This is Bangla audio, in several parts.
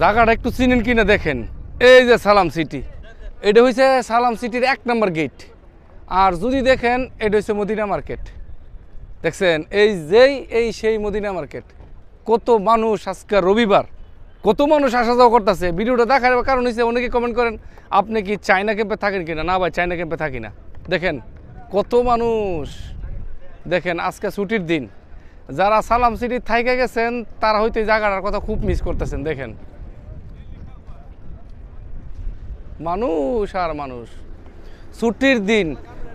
জায়গাটা একটু চিনেন কিনা দেখেন এই যে সালাম সিটি এটা হয়েছে সালাম সিটির এক নম্বর গেট আর যদি দেখেন এটা হচ্ছে মদিনা মার্কেট দেখছেন এই যেই এই সেই মদিনা মার্কেট কত মানুষ আজকে রবিবার কত মানুষ আসা যাওয়া করতেছে ভিডিওটা দেখার কারণ হচ্ছে অনেকে কমেন্ট করেন আপনি কি চায়না ক্যাম্পে থাকেন কিনা না ভাই চায়না ক্যাম্পে থাকি না দেখেন কত মানুষ দেখেন আজকে ছুটির দিন যারা সালাম সিটি থাইকে গেছেন তারা হয়তো এই জায়গাটার কথা খুব মিস করতেছেন দেখেন মানুষ আর মানুষ ছুটির দিন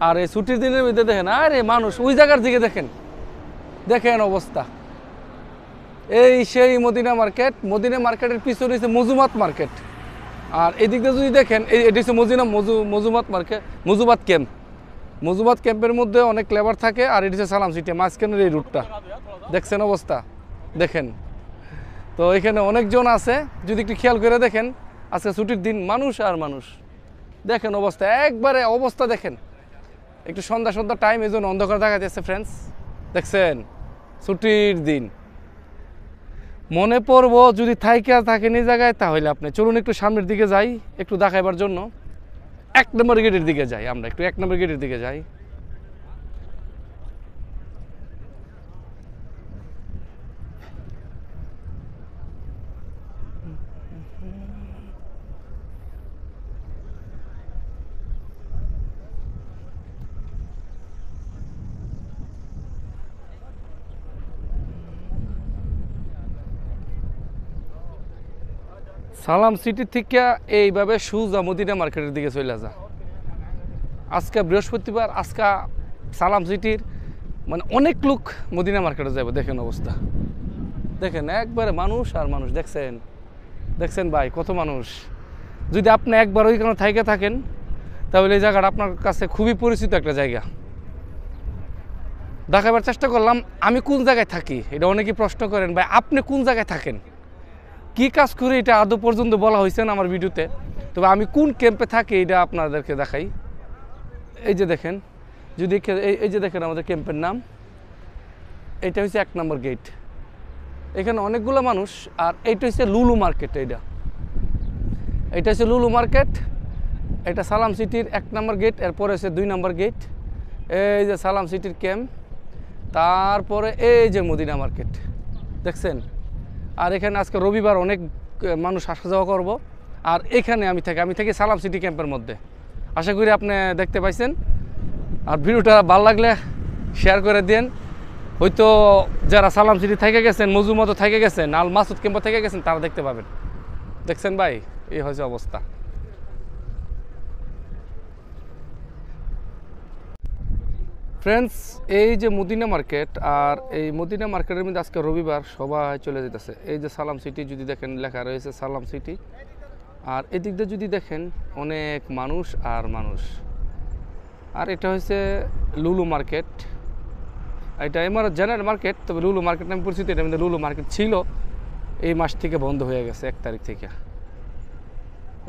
আর এই ছুটির দিনের মধ্যে দেখেন আরে মানুষ ওই জায়গার দিকে দেখেন দেখেন অবস্থা এই সেই মদিনা মার্কেট মদিনা মার্কেটের পিছনে হচ্ছে মজুমাত মার্কেট আর এদিকে যদি দেখেন এই এটি হচ্ছে মজিনা মজু মজুমাত মার্কেট মজুবাত ক্যাম্প মজুবাত ক্যাম্পের মধ্যে অনেক লেবার থাকে আর এটি হচ্ছে সালাম সিটি মাঝখানের এই রুটটা দেখছেন অবস্থা দেখেন তো এখানে অনেকজন আছে যদি একটু খেয়াল করে দেখেন আজকে ছুটির দিন মানুষ আর মানুষ দেখেন অবস্থা একবারে অবস্থা দেখেন একটু সন্ধ্যা সন্ধ্যা টাইম এই জন্য অন্ধকার দেখা যাচ্ছে ফ্রেন্ডস দেখছেন ছুটির দিন মনে পড়ব যদি থাইকা থাকে এই জায়গায় তাহলে আপনি চলুন একটু সামনের দিকে যাই একটু দেখাইবার জন্য এক নম্বর গেটের দিকে যাই আমরা একটু এক নম্বর গেটের দিকে যাই সালাম সিটি থেকে এইভাবে সুজা মদিনা মার্কেটের দিকে চলে যা আজকে বৃহস্পতিবার আজকে সালাম সিটির মানে অনেক লোক মদিনা মার্কেটে যাবে দেখেন অবস্থা দেখেন একবারে মানুষ আর মানুষ দেখছেন দেখছেন ভাই কত মানুষ যদি আপনি একবার ওই কারণে থাইকে থাকেন তাহলে এই জায়গাটা আপনার কাছে খুবই পরিচিত একটা জায়গা দেখাবার চেষ্টা করলাম আমি কোন জায়গায় থাকি এটা অনেকেই প্রশ্ন করেন ভাই আপনি কোন জায়গায় থাকেন কি কাজ করে এটা আদৌ পর্যন্ত বলা হয়েছে না আমার ভিডিওতে তবে আমি কোন ক্যাম্পে থাকি এটা আপনাদেরকে দেখাই এই যে দেখেন যদি এই যে দেখেন আমাদের ক্যাম্পের নাম এটা হচ্ছে এক নম্বর গেট এখানে অনেকগুলো মানুষ আর এইটা হচ্ছে লুলু মার্কেট এইটা এটা হচ্ছে লুলু মার্কেট এটা সালাম সিটির এক নম্বর গেট এরপরে হচ্ছে দুই নম্বর গেট এই যে সালাম সিটির ক্যাম্প তারপরে এই যে মদিনা মার্কেট দেখছেন আর এখানে আজকে রবিবার অনেক মানুষ আসা যাওয়া করবো আর এখানে আমি থাকি আমি থাকি সালাম সিটি ক্যাম্পের মধ্যে আশা করি আপনি দেখতে পাইছেন আর ভিডিওটা ভালো লাগলে শেয়ার করে দেন হয়তো যারা সালাম সিটি থেকে গেছেন মজুমতো থেকে গেছেন আল মাসুদ ক্যাম্প থেকে গেছেন তারা দেখতে পাবেন দেখছেন ভাই এই হয়েছে অবস্থা ফ্রেন্ডস এই যে মদিনা মার্কেট আর এই মদিনা মার্কেটের মধ্যে আজকে রবিবার সবাই চলে যেতেছে এই যে সালাম সিটি যদি দেখেন লেখা রয়েছে সালাম সিটি আর এদিক দিয়ে যদি দেখেন অনেক মানুষ আর মানুষ আর এটা হয়েছে লুলু মার্কেট এটা আমার জেনারেল মার্কেট তবে লুলু মার্কেট নামে পরিচিত এটা মধ্যে লুলু মার্কেট ছিল এই মাস থেকে বন্ধ হয়ে গেছে এক তারিখ থেকে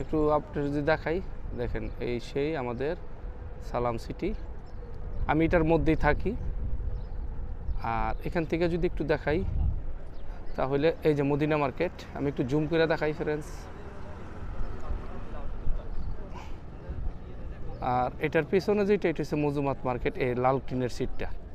একটু আপনি যদি দেখাই দেখেন এই সেই আমাদের সালাম সিটি আমি এটার মধ্যেই থাকি আর এখান থেকে যদি একটু দেখাই তাহলে এই যে মদিনা মার্কেট আমি একটু জুম করে দেখাই ফ্রেন্ডস আর এটার পিছনে যেটা এটা হচ্ছে মজুমাত মার্কেট এই লাল টিনের সিটটা